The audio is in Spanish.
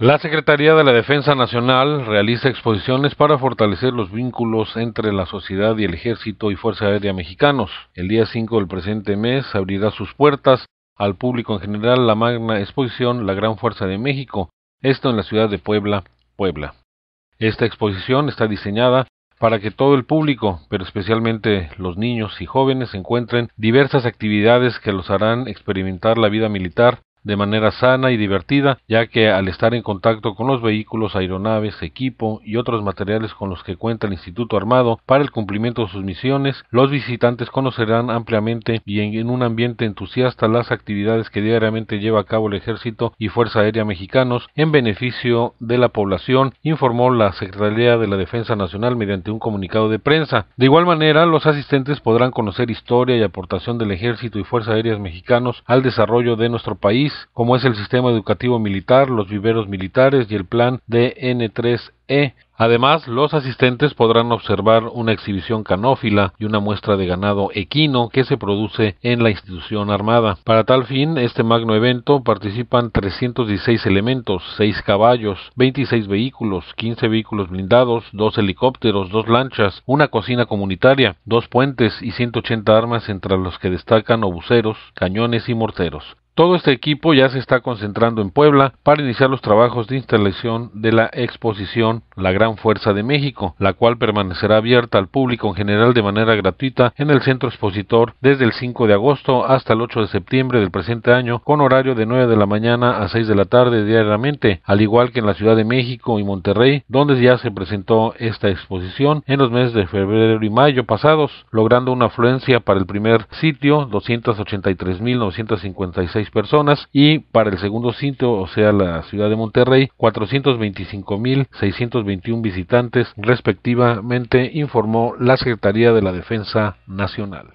La Secretaría de la Defensa Nacional realiza exposiciones para fortalecer los vínculos entre la sociedad y el Ejército y Fuerza Aérea mexicanos. El día 5 del presente mes abrirá sus puertas al público en general la magna exposición La Gran Fuerza de México, esto en la ciudad de Puebla, Puebla. Esta exposición está diseñada para que todo el público, pero especialmente los niños y jóvenes, encuentren diversas actividades que los harán experimentar la vida militar de manera sana y divertida, ya que al estar en contacto con los vehículos, aeronaves, equipo y otros materiales con los que cuenta el Instituto Armado para el cumplimiento de sus misiones, los visitantes conocerán ampliamente y en un ambiente entusiasta las actividades que diariamente lleva a cabo el Ejército y Fuerza Aérea mexicanos en beneficio de la población, informó la Secretaría de la Defensa Nacional mediante un comunicado de prensa. De igual manera, los asistentes podrán conocer historia y aportación del Ejército y Fuerza Aérea mexicanos al desarrollo de nuestro país como es el sistema educativo militar, los viveros militares y el plan DN3E. Además, los asistentes podrán observar una exhibición canófila y una muestra de ganado equino que se produce en la institución armada. Para tal fin, este magno evento participan 316 elementos, 6 caballos, 26 vehículos, 15 vehículos blindados, 2 helicópteros, 2 lanchas, una cocina comunitaria, 2 puentes y 180 armas entre los que destacan obuseros, cañones y morteros. Todo este equipo ya se está concentrando en Puebla para iniciar los trabajos de instalación de la exposición La Gran Fuerza de México, la cual permanecerá abierta al público en general de manera gratuita en el centro expositor desde el 5 de agosto hasta el 8 de septiembre del presente año, con horario de 9 de la mañana a 6 de la tarde diariamente, al igual que en la Ciudad de México y Monterrey, donde ya se presentó esta exposición en los meses de febrero y mayo pasados, logrando una afluencia para el primer sitio 283.956 personas y para el segundo sitio, o sea la ciudad de Monterrey, 425.621 visitantes respectivamente, informó la Secretaría de la Defensa Nacional.